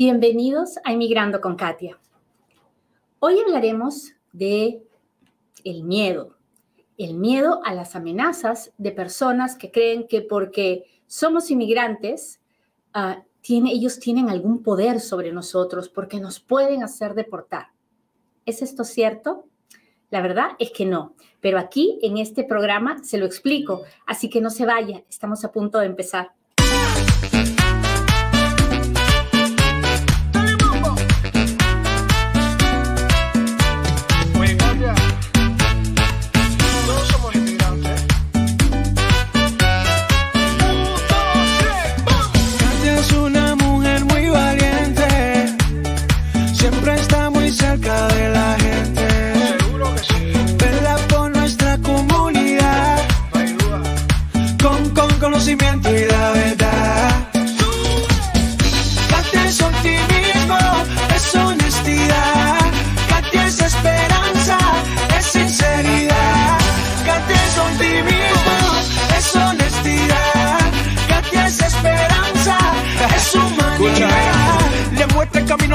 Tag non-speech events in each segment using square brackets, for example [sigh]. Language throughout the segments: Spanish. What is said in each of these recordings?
Bienvenidos a Emigrando con Katia. Hoy hablaremos de el miedo, el miedo a las amenazas de personas que creen que porque somos inmigrantes, ah, ellos tienen algún poder sobre nosotros porque nos pueden hacer deportar. ¿Es esto cierto? La verdad es que no, pero aquí en este programa se lo explico, así que no se vaya, estamos a punto de empezar.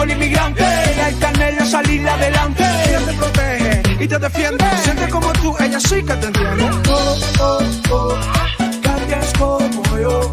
el inmigrante. Ella y Canela salir adelante. Ella te protege y te defiende. Siente como tú, ella sí que te entiende. Oh, oh, oh. Cambias como yo.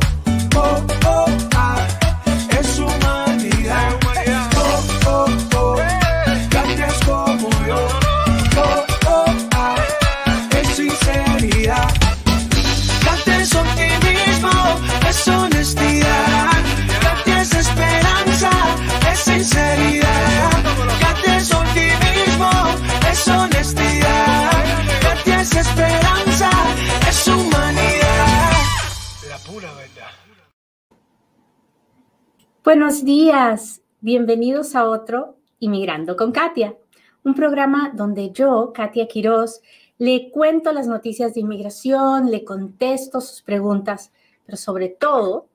Buenos días, bienvenidos a otro Inmigrando con Katia, un programa donde yo, Katia Quiroz, le cuento las noticias de inmigración, le contesto sus preguntas, pero sobre todo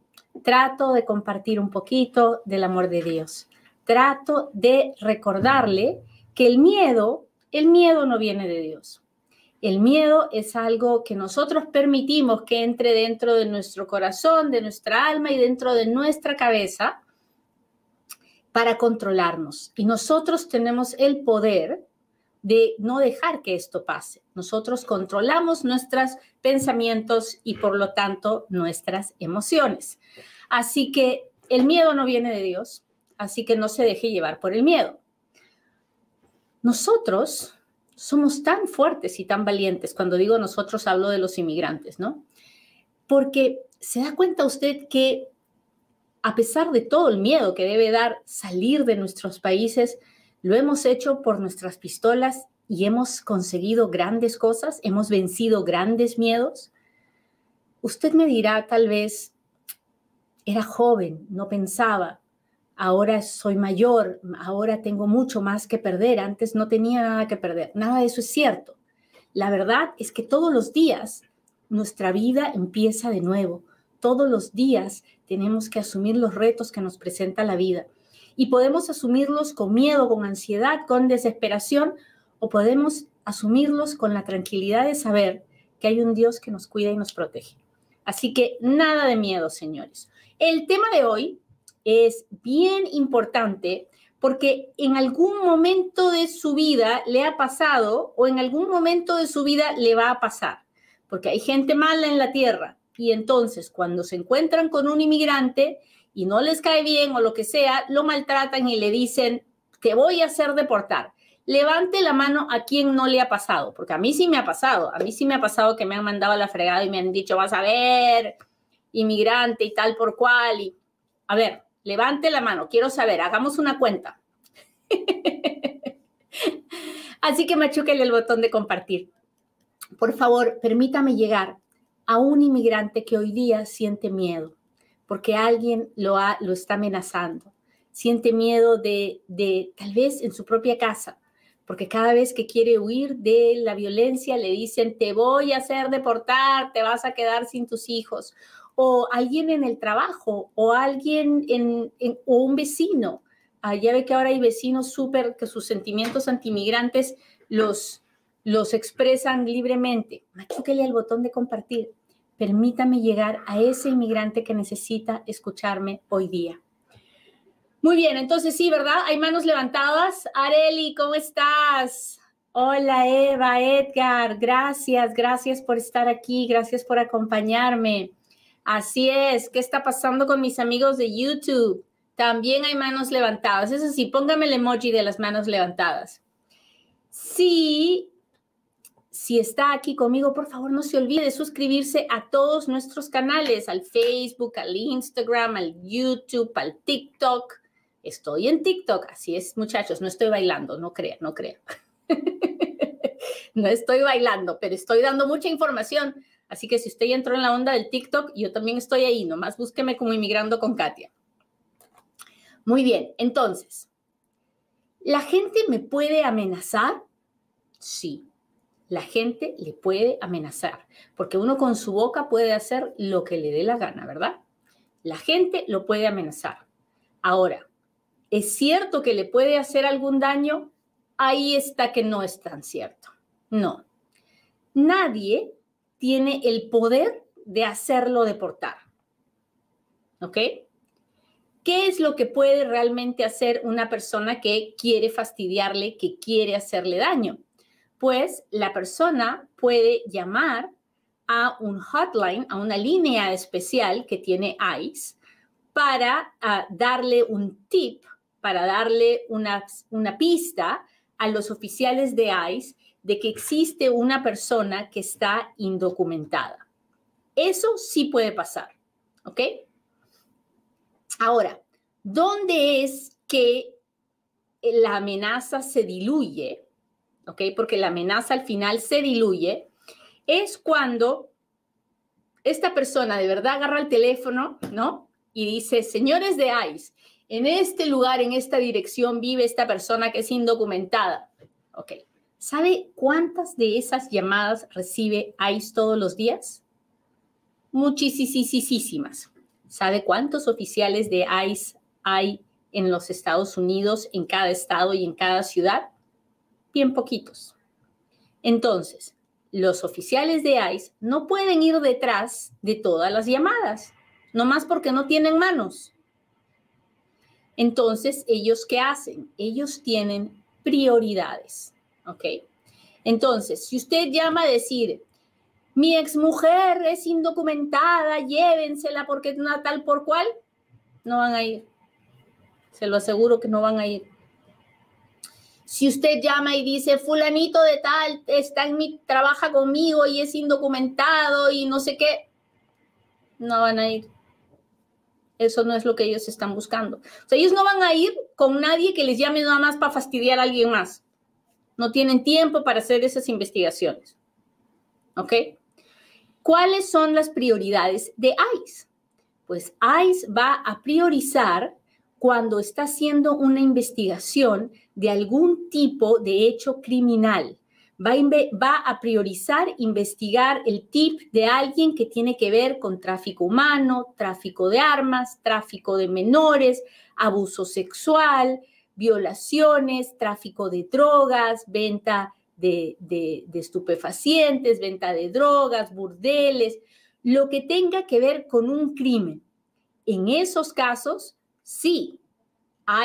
trato de compartir un poquito del amor de Dios. Trato de recordarle que el miedo, el miedo no viene de Dios. El miedo es algo que nosotros permitimos que entre dentro de nuestro corazón, de nuestra alma y dentro de nuestra cabeza para controlarnos. Y nosotros tenemos el poder de no dejar que esto pase. Nosotros controlamos nuestros pensamientos y por lo tanto nuestras emociones. Así que el miedo no viene de Dios, así que no se deje llevar por el miedo. Nosotros somos tan fuertes y tan valientes, cuando digo nosotros hablo de los inmigrantes, ¿no? Porque se da cuenta usted que a pesar de todo el miedo que debe dar salir de nuestros países, lo hemos hecho por nuestras pistolas y hemos conseguido grandes cosas, hemos vencido grandes miedos. Usted me dirá, tal vez, era joven, no pensaba, ahora soy mayor, ahora tengo mucho más que perder, antes no tenía nada que perder. Nada de eso es cierto. La verdad es que todos los días nuestra vida empieza de nuevo. Todos los días tenemos que asumir los retos que nos presenta la vida. Y podemos asumirlos con miedo, con ansiedad, con desesperación, o podemos asumirlos con la tranquilidad de saber que hay un Dios que nos cuida y nos protege. Así que nada de miedo, señores. El tema de hoy es bien importante porque en algún momento de su vida le ha pasado o en algún momento de su vida le va a pasar, porque hay gente mala en la tierra, y entonces cuando se encuentran con un inmigrante y no les cae bien o lo que sea, lo maltratan y le dicen, te voy a hacer deportar. Levante la mano a quien no le ha pasado, porque a mí sí me ha pasado, a mí sí me ha pasado que me han mandado a la fregada y me han dicho, vas a ver, inmigrante y tal por cual. A ver, levante la mano, quiero saber, hagamos una cuenta. [laughs] Así que machúquenle el botón de compartir. Por favor, permítame llegar a un inmigrante que hoy día siente miedo porque alguien lo, lo está amenazando, siente miedo de, de tal vez en su propia casa, porque cada vez que quiere huir de la violencia le dicen, te voy a hacer deportar, te vas a quedar sin tus hijos, o alguien en el trabajo, o alguien en, un vecino. Ah, ya ve que ahora hay vecinos súper que sus sentimientos antimigrantes los, los expresan libremente, machúquele al botón de compartir. Permítame llegar a ese inmigrante que necesita escucharme hoy día. Muy bien, entonces sí, ¿verdad? Hay manos levantadas. Areli, ¿cómo estás? Hola Eva, Edgar, gracias, gracias por estar aquí, gracias por acompañarme. Así es, ¿qué está pasando con mis amigos de YouTube? También hay manos levantadas. Eso sí, póngame el emoji de las manos levantadas. Sí, si está aquí conmigo, por favor no se olvide de suscribirse a todos nuestros canales, al Facebook, al Instagram, al YouTube, al TikTok. Estoy en TikTok, así es muchachos, no estoy bailando, no crean, no crean. [laughs] no estoy bailando, pero estoy dando mucha información. Así que si usted entró en la onda del TikTok, yo también estoy ahí, nomás búsqueme como inmigrando con Katia. Muy bien, entonces, ¿la gente me puede amenazar? Sí, la gente le puede amenazar, porque uno con su boca puede hacer lo que le dé la gana, ¿verdad? La gente lo puede amenazar. Ahora, ¿es cierto que le puede hacer algún daño? Ahí está que no es tan cierto. No. Nadie tiene el poder de hacerlo deportar. ¿Ok? ¿Qué es lo que puede realmente hacer una persona que quiere fastidiarle, que quiere hacerle daño? pues la persona puede llamar a un hotline, a una línea especial que tiene ICE para ah, darle un tip, para darle una, una pista a los oficiales de ICE de que existe una persona que está indocumentada. Eso sí puede pasar, ¿ok? Ahora, ¿dónde es que la amenaza se diluye porque la amenaza al final se diluye, es cuando esta persona de verdad agarra el teléfono, ¿no? Y dice, señores de ICE, en este lugar, en esta dirección vive esta persona que es indocumentada. ¿Sabe cuántas de esas llamadas recibe ICE todos los días? Muchísimas. ¿Sabe cuántos oficiales de ICE hay en los Estados Unidos, en cada estado y en cada ciudad? poquitos. Entonces, los oficiales de ICE no pueden ir detrás de todas las llamadas, nomás porque no tienen manos. Entonces, ¿ellos qué hacen? Ellos tienen prioridades, ¿ok? Entonces, si usted llama a decir, mi exmujer es indocumentada, llévensela porque es una tal por cual, no van a ir. Se lo aseguro que no van a ir. Si usted llama y dice, fulanito de tal está en mi, trabaja conmigo y es indocumentado y no sé qué, no van a ir. Eso no es lo que ellos están buscando. O ellos no van a ir con nadie que les llame nada más para fastidiar a alguien más. No tienen tiempo para hacer esas investigaciones. ¿Ok? ¿Cuáles son las prioridades de ICE? Pues ICE va a priorizar cuando está haciendo una investigación de algún tipo de hecho criminal. Va a, priorizar investigar el tip de alguien que tiene que ver con tráfico humano, tráfico de armas, tráfico de menores, abuso sexual, violaciones, tráfico de drogas, venta de estupefacientes, venta de drogas, burdeles, lo que tenga que ver con un crimen. En esos casos, sí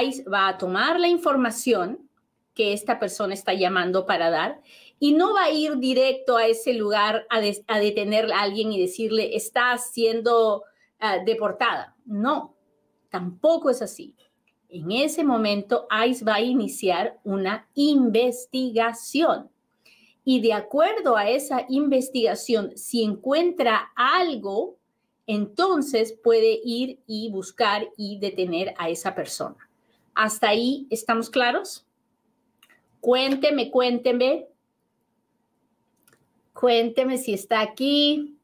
ICE va a tomar la información que esta persona está llamando para dar y no va a ir directo a ese lugar a, a detener a alguien y decirle, está siendo eh, deportada. No, tampoco es así. En ese momento, ICE va a iniciar una investigación. Y de acuerdo a esa investigación, si encuentra algo entonces puede ir y buscar y detener a esa persona. ¿Hasta ahí estamos claros? Cuénteme, cuénteme. Cuénteme si está aquí.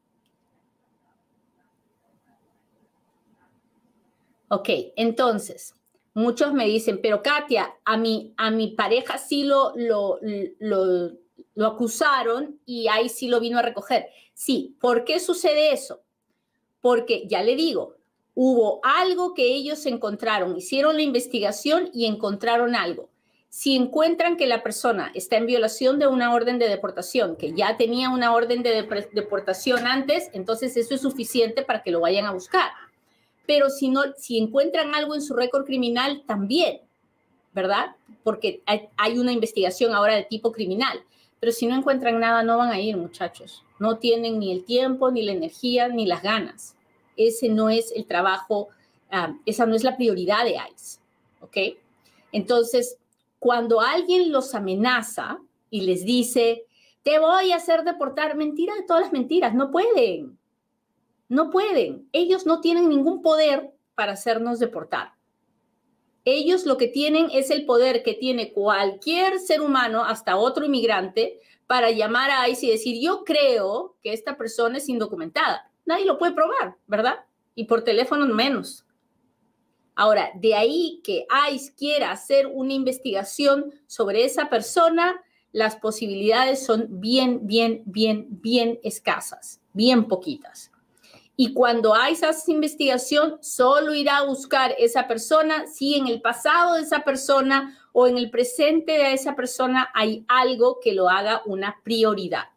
Ok, entonces, muchos me dicen, pero Katia, a mi, a mi pareja sí lo, lo, lo acusaron y ahí sí lo vino a recoger. Sí, ¿por qué sucede eso? porque ya le digo, hubo algo que ellos encontraron, hicieron la investigación y encontraron algo. Si encuentran que la persona está en violación de una orden de deportación, que ya tenía una orden de deportación antes, entonces eso es suficiente para que lo vayan a buscar. Pero si no, si encuentran algo en su récord criminal, también, ¿verdad? Porque hay una investigación ahora de tipo criminal. Pero si no encuentran nada, no van a ir, muchachos. No tienen ni el tiempo, ni la energía, ni las ganas. Ese no es el trabajo, ah, esa no es la prioridad de ICE. ¿Ok? Entonces, cuando alguien los amenaza y les dice, te voy a hacer deportar, mentira de todas las mentiras, no pueden. No pueden. Ellos no tienen ningún poder para hacernos deportar. Ellos lo que tienen es el poder que tiene cualquier ser humano, hasta otro inmigrante, para llamar a ICE y decir, yo creo que esta persona es indocumentada. Nadie lo puede probar, ¿verdad? Y por teléfono menos. Ahora, de ahí que ICE quiera hacer una investigación sobre esa persona, las posibilidades son bien, bien, bien, bien escasas, bien poquitas. Y cuando hay esa investigación, solo irá a buscar esa persona si en el pasado de esa persona o en el presente de esa persona hay algo que lo haga una prioridad.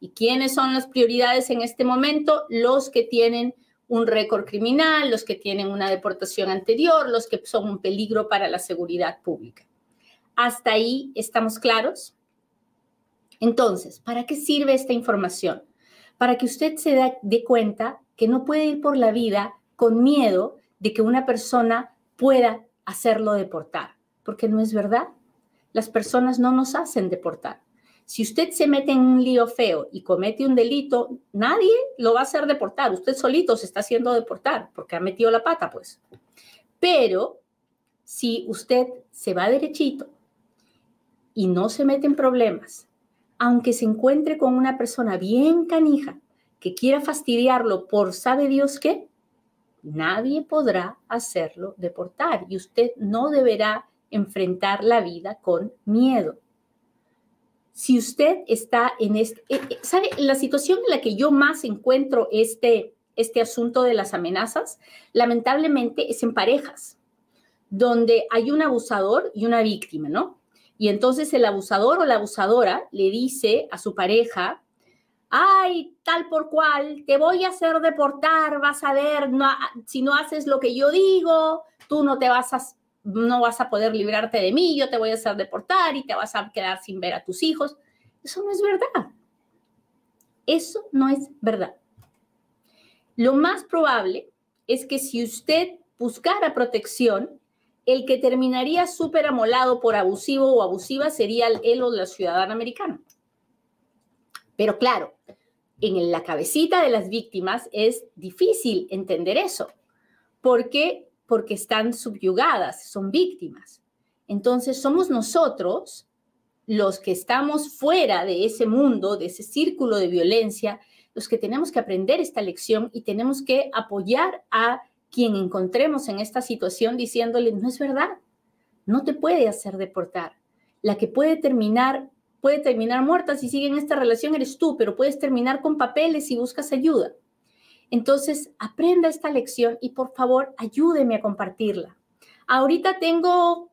¿Y quiénes son las prioridades en este momento? Los que tienen un récord criminal, los que tienen una deportación anterior, los que son un peligro para la seguridad pública. ¿Hasta ahí estamos claros? Entonces, ¿para qué sirve esta información? Para que usted se dé cuenta no puede ir por la vida con miedo de que una persona pueda hacerlo deportar, porque no es verdad. Las personas no nos hacen deportar. Si usted se mete en un lío feo y comete un delito, nadie lo va a hacer deportar. Usted solito se está haciendo deportar porque ha metido la pata, pues. Pero si usted se va derechito y no se mete en problemas, aunque se encuentre con una persona bien canija, que quiera fastidiarlo por sabe Dios qué, nadie podrá hacerlo deportar y usted no deberá enfrentar la vida con miedo. Si usted está en este, eh, eh, ¿sabe? La situación en la que yo más encuentro este, este asunto de las amenazas, lamentablemente es en parejas, donde hay un abusador y una víctima, ¿no? Y entonces el abusador o la abusadora le dice a su pareja, ay, tal por cual, te voy a hacer deportar, vas a ver, ah, si no haces lo que yo digo, tú no te vas a, no vas a poder librarte de mí, yo te voy a hacer deportar y te vas a quedar sin ver a tus hijos. Eso no es verdad. Eso no es verdad. Lo más probable es que si usted buscara protección, el que terminaría súper amolado por abusivo o abusiva sería el él o la ciudadana americana. Pero claro, en la cabecita de las víctimas es difícil entender eso. ¿Por qué? Porque están subyugadas, son víctimas. Entonces somos nosotros los que estamos fuera de ese mundo, de ese círculo de violencia, los que tenemos que aprender esta lección y tenemos que apoyar a quien encontremos en esta situación diciéndole, no es verdad, no te puede hacer deportar. La que puede terminar puede terminar muerta. Si siguen esta relación, eres tú, pero puedes terminar con papeles si buscas ayuda. Entonces, aprenda esta lección y por favor, ayúdeme a compartirla. Ahorita tengo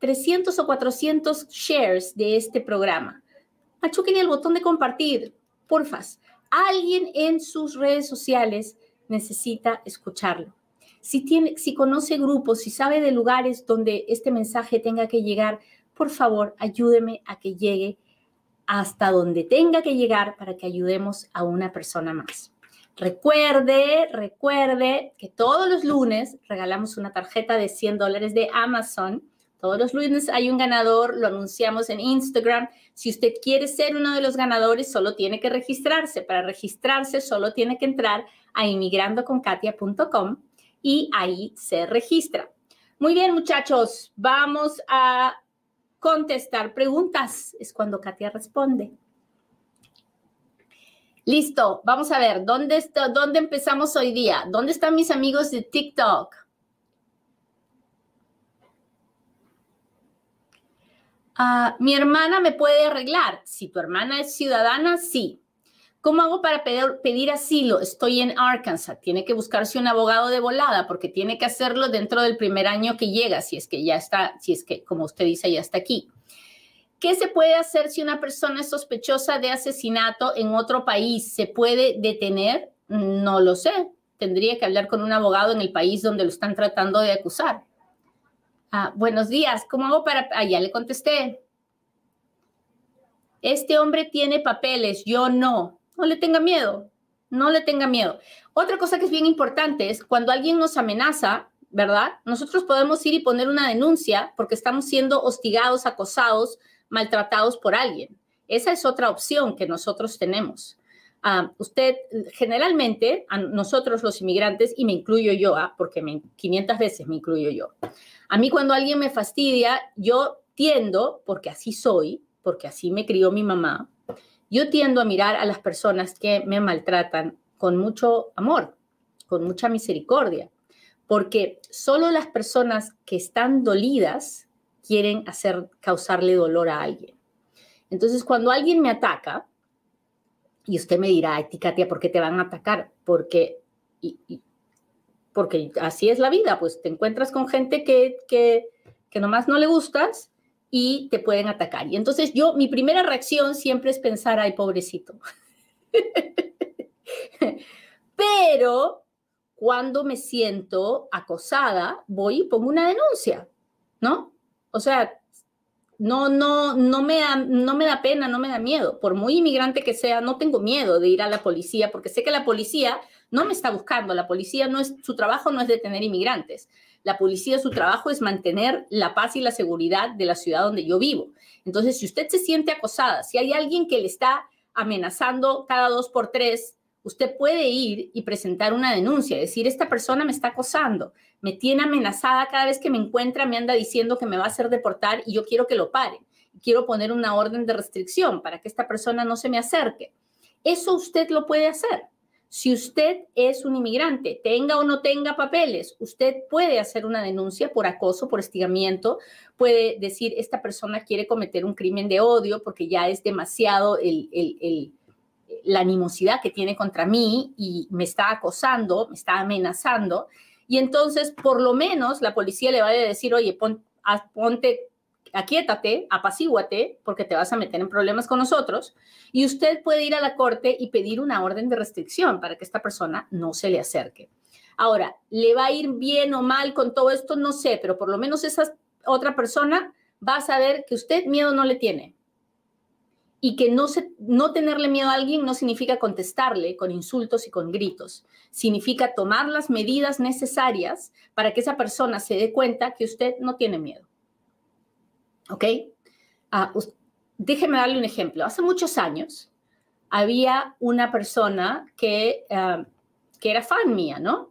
300 o 400 shares de este programa. Machuquen el botón de compartir, porfas. Alguien en sus redes sociales necesita escucharlo. Si, tiene, si conoce grupos, si sabe de lugares donde este mensaje tenga que llegar, por favor, ayúdeme a que llegue hasta donde tenga que llegar para que ayudemos a una persona más. Recuerde, recuerde que todos los lunes regalamos una tarjeta de 100 dólares de Amazon. Todos los lunes hay un ganador, lo anunciamos en Instagram. Si usted quiere ser uno de los ganadores, solo tiene que registrarse. Para registrarse, solo tiene que entrar a inmigrandoconkatia.com y ahí se registra. Muy bien, muchachos, vamos a contestar preguntas. Es cuando Katia responde. Listo, vamos a ver, ¿dónde, ¿dónde empezamos hoy día? ¿Dónde están mis amigos de TikTok? Ah, ¿Mi hermana me puede arreglar? Si tu hermana es ciudadana, sí. ¿Cómo hago para pedir, asilo? Estoy en Arkansas. Tiene que buscarse un abogado de volada porque tiene que hacerlo dentro del primer año que llega, si es que ya está, si es que, como usted dice, ya está aquí. ¿Qué se puede hacer si una persona es sospechosa de asesinato en otro país? ¿Se puede detener? No lo sé. Tendría que hablar con un abogado en el país donde lo están tratando de acusar. Ah, buenos días. ¿Cómo hago para...? Ah, ya le contesté. Este hombre tiene papeles, yo no. No le tenga miedo, no le tenga miedo. Otra cosa que es bien importante es cuando alguien nos amenaza, ¿verdad? Nosotros podemos ir y poner una denuncia porque estamos siendo hostigados, acosados, maltratados por alguien. Esa es otra opción que nosotros tenemos. Ah, usted, generalmente, a nosotros los inmigrantes, y me incluyo yo, ah, porque me, 500 veces me incluyo yo, a mí cuando alguien me fastidia, yo tiendo, porque así soy, porque así me crió mi mamá, yo tiendo a mirar a las personas que me maltratan con mucho amor, con mucha misericordia, porque solo las personas que están dolidas quieren hacer causarle dolor a alguien. Entonces, cuando alguien me ataca, y usted me dirá, ay, Katia, ¿por qué te van a atacar? Porque, porque así es la vida, pues te encuentras con gente que, que, que nomás no le gustas y te pueden atacar. Y entonces yo, mi primera reacción siempre es pensar, ay, pobrecito. [laughs] Pero cuando me siento acosada, voy y pongo una denuncia, ¿no? O sea, no, no, no me, no me da pena, no me da miedo. Por muy inmigrante que sea, no tengo miedo de ir a la policía, porque sé que la policía no me está buscando. La policía no es, su trabajo no es detener inmigrantes. La policía, su trabajo es mantener la paz y la seguridad de la ciudad donde yo vivo. Entonces, si usted se siente acosada, si hay alguien que le está amenazando cada dos por tres, usted puede ir y presentar una denuncia, decir, esta persona me está acosando, me tiene amenazada cada vez que me encuentra, me anda diciendo que me va a hacer deportar y yo quiero que lo pare. Quiero poner una orden de restricción para que esta persona no se me acerque. Eso usted lo puede hacer. Si usted es un inmigrante, tenga o no tenga papeles, usted puede hacer una denuncia por acoso, por estigamiento, puede decir, esta persona quiere cometer un crimen de odio porque ya es demasiado la animosidad que tiene contra mí y me está acosando, me está amenazando. Y entonces, por lo menos, la policía le va a decir, oye, ah, ponte aquíétate, apacíguate, porque te vas a meter en problemas con nosotros. Y usted puede ir a la corte y pedir una orden de restricción para que esta persona no se le acerque. Ahora, ¿le va a ir bien o mal con todo esto? No sé, pero por lo menos esa otra persona va a saber que usted miedo no le tiene. Y que no, no tenerle miedo a alguien no significa contestarle con insultos y con gritos. Significa tomar las medidas necesarias para que esa persona se dé cuenta que usted no tiene miedo. ¿Ok? Ah, déjeme darle un ejemplo. Hace muchos años había una persona que, eh, que era fan mía, ¿no?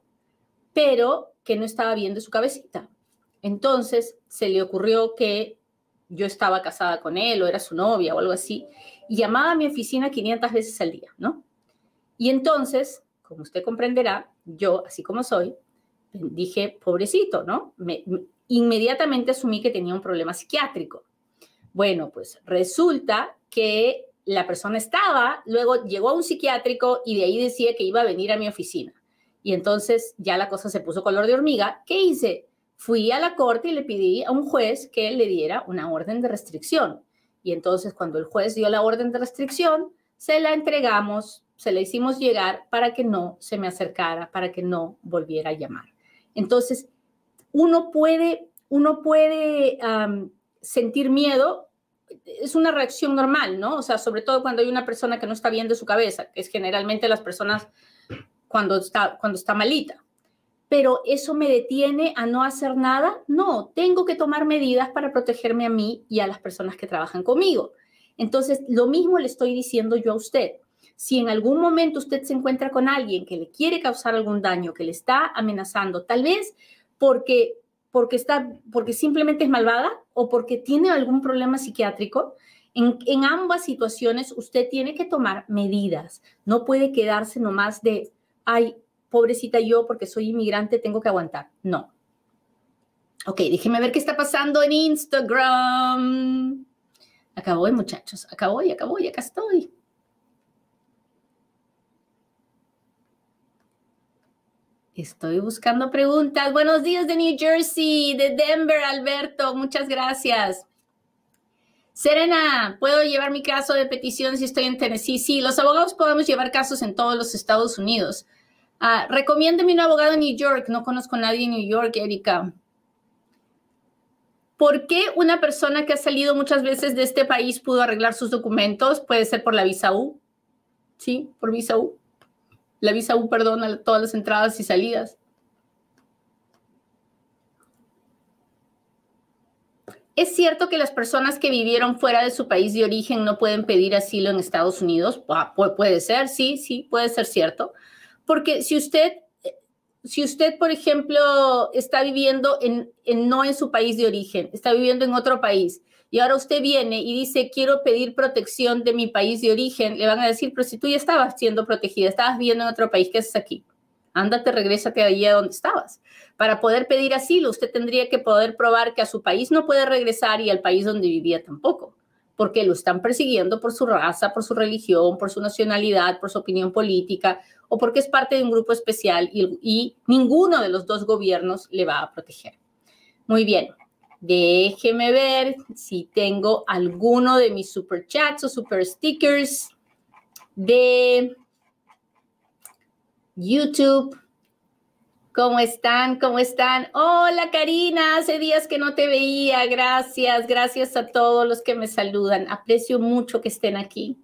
Pero que no estaba viendo su cabecita. Entonces se le ocurrió que yo estaba casada con él o era su novia o algo así, y llamaba a mi oficina 500 veces al día, ¿no? Y entonces, como usted comprenderá, yo, así como soy, dije, pobrecito, ¿no? inmediatamente asumí que tenía un problema psiquiátrico. Bueno, pues resulta que la persona estaba, luego llegó a un psiquiátrico y de ahí decía que iba a venir a mi oficina. Y entonces ya la cosa se puso color de hormiga. ¿Qué hice? Fui a la corte y le pedí a un juez que le diera una orden de restricción. Y entonces cuando el juez dio la orden de restricción, se la entregamos, se la hicimos llegar para que no se me acercara, para que no volviera a llamar. Entonces, uno puede, uno puede sentir miedo, es una reacción normal, ¿no? O sea, sobre todo cuando hay una persona que no está bien de su cabeza, que es generalmente las personas cuando está, cuando está malita. Pero eso me detiene a no hacer nada. No, tengo que tomar medidas para protegerme a mí y a las personas que trabajan conmigo. Entonces, lo mismo le estoy diciendo yo a usted. Si en algún momento usted se encuentra con alguien que le quiere causar algún daño, que le está amenazando, tal vez porque, porque, está, porque simplemente es malvada o porque tiene algún problema psiquiátrico, en, en, ambas situaciones usted tiene que tomar medidas. No puede quedarse nomás de, ay, pobrecita yo porque soy inmigrante, tengo que aguantar. No. Ok, déjeme ver qué está pasando en Instagram. Acabó, eh, muchachos. Acabó y acabó y acá estoy. Estoy buscando preguntas. Buenos días de New Jersey, de Denver, Alberto. Muchas gracias. Serena, ¿puedo llevar mi caso de petición si estoy en Tennessee? Sí, los abogados podemos llevar casos en todos los Estados Unidos. Ah, recomiéndeme un abogado en New York. No conozco a nadie en New York, Erika. ¿Por qué una persona que ha salido muchas veces de este país pudo arreglar sus documentos? Puede ser por la visa U. Sí, por visa U. La visa U a todas las entradas y salidas. ¿Es cierto que las personas que vivieron fuera de su país de origen no pueden pedir asilo en Estados Unidos? Ah, puede ser, sí, sí, puede ser cierto. Porque si usted, si usted por ejemplo, está viviendo en, no en su país de origen, está viviendo en otro país y ahora usted viene y dice, quiero pedir protección de mi país de origen, le van a decir, pero si tú ya estabas siendo protegida, estabas viviendo en otro país, que es aquí? Ándate, regrésate allí a donde estabas. Para poder pedir asilo, usted tendría que poder probar que a su país no puede regresar y al país donde vivía tampoco, porque lo están persiguiendo por su raza, por su religión, por su nacionalidad, por su opinión política o porque es parte de un grupo especial y ninguno de los dos gobiernos le va a proteger. Muy bien. Déjeme ver si tengo alguno de mis super chats o super stickers de YouTube. ¿Cómo están? ¿Cómo están? Hola Karina, hace días que no te veía. Gracias, gracias a todos los que me saludan. Aprecio mucho que estén aquí.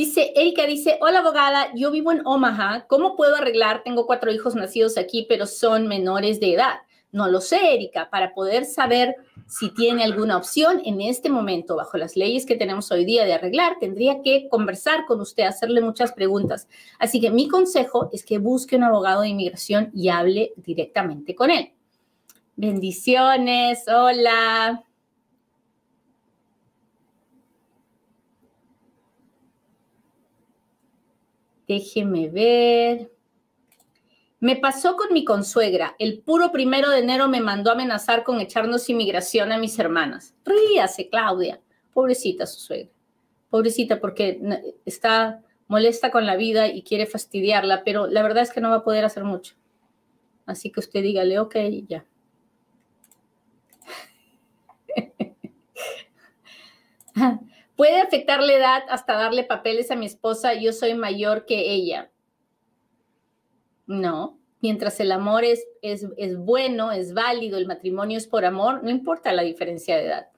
Dice, Erika dice, hola abogada, yo vivo en Omaha, ¿cómo puedo arreglar? Tengo cuatro hijos nacidos aquí, pero son menores de edad. No lo sé, Erika, para poder saber si tiene alguna opción en este momento, bajo las leyes que tenemos hoy día de arreglar, tendría que conversar con usted, hacerle muchas preguntas. Así que mi consejo es que busque un abogado de inmigración y hable directamente con él. Bendiciones, hola. Déjeme ver. Me pasó con mi consuegra. El puro primero de enero me mandó a amenazar con echarnos inmigración a mis hermanas. Ríase, Claudia. Pobrecita su suegra. Pobrecita porque está molesta con la vida y quiere fastidiarla, pero la verdad es que no va a poder hacer mucho. Así que usted dígale, ok, ya. [laughs] ¿Puede afectar la edad hasta darle papeles a mi esposa? Yo soy mayor que ella. No, mientras el amor es, es, bueno, es válido, el matrimonio es por amor, no importa la diferencia de edad.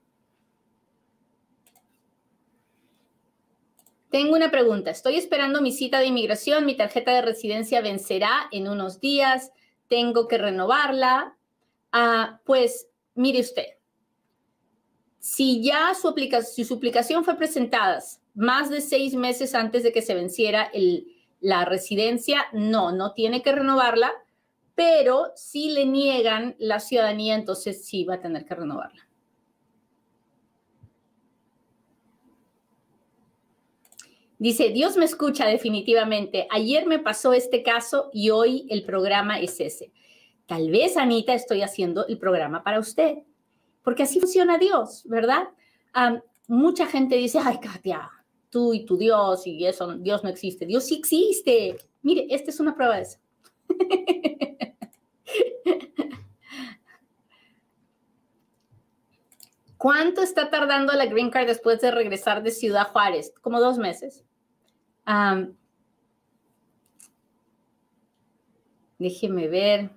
Tengo una pregunta. Estoy esperando mi cita de inmigración. Mi tarjeta de residencia vencerá en unos días. Tengo que renovarla. Ah, pues mire usted, si ya su, aplicación, fue presentada más de seis meses antes de que se venciera la residencia, no, no tiene que renovarla, pero si le niegan la ciudadanía, entonces sí va a tener que renovarla. Dice, Dios me escucha definitivamente. Ayer me pasó este caso y hoy el programa es ese. Tal vez, Anita, estoy haciendo el programa para usted porque así funciona Dios, ¿verdad? mucha gente dice, ay, Katia, tú y tu Dios y eso, Dios no existe. Dios sí existe. Mire, esta es una prueba de eso. [laughs] ¿Cuánto está tardando la Green Card después de regresar de Ciudad Juárez? Como dos meses. déjeme ver.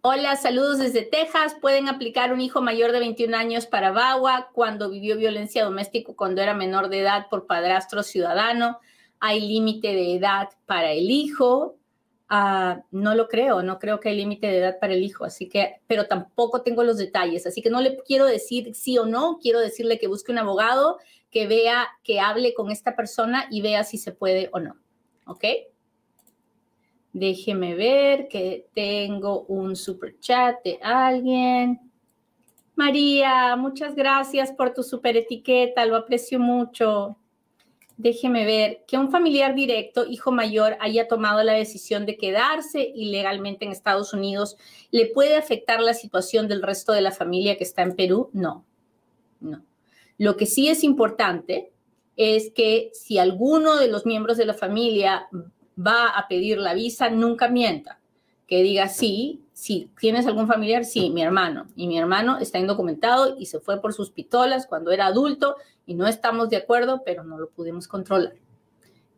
Hola, saludos desde Texas. ¿Pueden aplicar un hijo mayor de 21 años para Bagua cuando vivió violencia doméstica cuando era menor de edad por padrastro ciudadano? ¿Hay límite de edad para el hijo? Ah, no lo creo, no creo que hay límite de edad para el hijo, así que, pero tampoco tengo los detalles, así que no le quiero decir sí o no, quiero decirle que busque un abogado, que vea, que hable con esta persona y vea si se puede o no, ¿ok? Déjeme ver que tengo un super chat de alguien. María, muchas gracias por tu super etiqueta, lo aprecio mucho. Déjeme ver que un familiar directo, hijo mayor, haya tomado la decisión de quedarse ilegalmente en Estados Unidos, ¿le puede afectar la situación del resto de la familia que está en Perú? No, no. Lo que sí es importante es que si alguno de los miembros de la familia va a pedir la visa, nunca mienta. Que diga, sí, sí, ¿tienes algún familiar? Sí, mi hermano. Y mi hermano está indocumentado y se fue por sus pistolas cuando era adulto y no estamos de acuerdo, pero no lo pudimos controlar.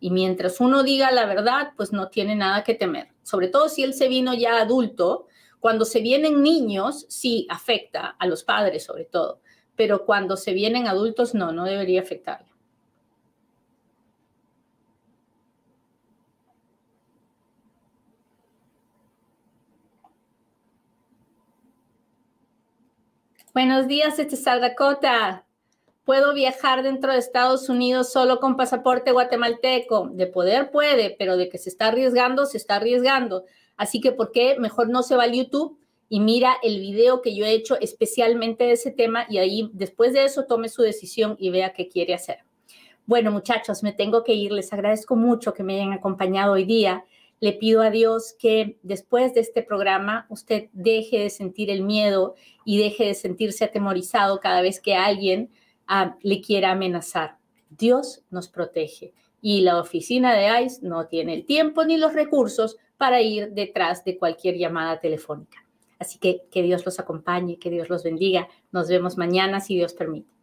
Y mientras uno diga la verdad, pues no tiene nada que temer. Sobre todo si él se vino ya adulto. Cuando se vienen niños, sí afecta a los padres sobre todo, pero cuando se vienen adultos, no, no debería afectarle. Buenos días, este es Dakota. Puedo viajar dentro de Estados Unidos solo con pasaporte guatemalteco. De poder puede, pero de que se está arriesgando, se está arriesgando. Así que, ¿por qué mejor no se va al YouTube y mira el video que yo he hecho especialmente de ese tema y ahí después de eso tome su decisión y vea qué quiere hacer? Bueno, muchachos, me tengo que ir. Les agradezco mucho que me hayan acompañado hoy día. Le pido a Dios que después de este programa usted deje de sentir el miedo y deje de sentirse atemorizado cada vez que alguien ah, le quiera amenazar. Dios nos protege y la oficina de ICE no tiene el tiempo ni los recursos para ir detrás de cualquier llamada telefónica. Así que que Dios los acompañe, que Dios los bendiga. Nos vemos mañana si Dios permite.